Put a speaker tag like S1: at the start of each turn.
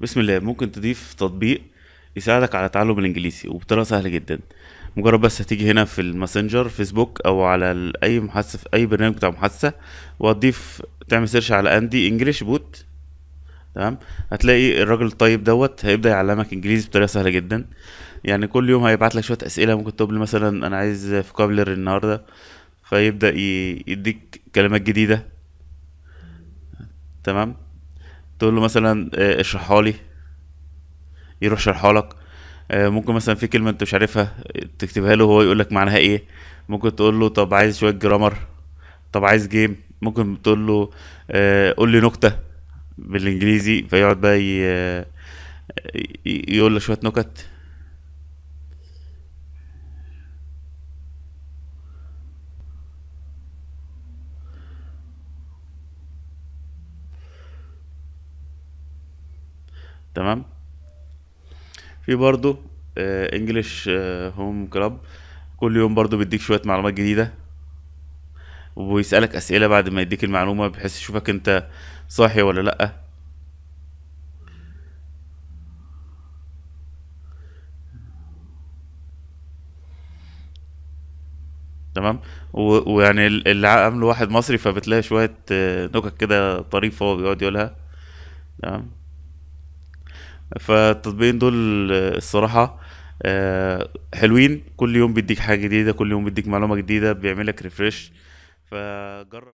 S1: بسم الله ممكن تضيف تطبيق يساعدك على تعلم الانجليزي وبطريقه سهله جدا مجرد بس هتيجي هنا في الماسنجر فيسبوك او على اي محادثه في اي برنامج بتاع محادثه وهتضيف تعمل سيرش على اندي انجلش بوت تمام هتلاقي الراجل الطيب دوت هيبدا يعلمك انجليزي بطريقه سهله جدا يعني كل يوم هيبعت لك شويه اسئله ممكن تقول مثلا انا عايز فوكابلر النهارده فيبدا يديك كلمات جديده تمام تقول له مثلا آه، اشرحها لي يروح شرحها لك آه، ممكن مثلا في كلمه انت مش عارفها تكتبها له هو يقول لك معناها ايه ممكن تقول له طب عايز شويه جرامر طب عايز جيم ممكن تقول له آه، قول لي نكته بالانجليزي فيقعد بقى يقول لك شويه نكت تمام في برضو انجلش هوم كلاب كل يوم برضو بيديك شويه معلومات جديده وبيسالك اسئله بعد ما يديك المعلومه بحيث يشوفك انت صاحي ولا لا تمام ويعني اللي عامله واحد مصري فبتلاقي شويه آه، نكت كده طريفه هو بيقعد يقولها تمام فالتطبيقين دول الصراحه آه، حلوين كل يوم بيديك حاجه جديده كل يوم بيديك معلومه جديده بيعملك ريفرش فجرب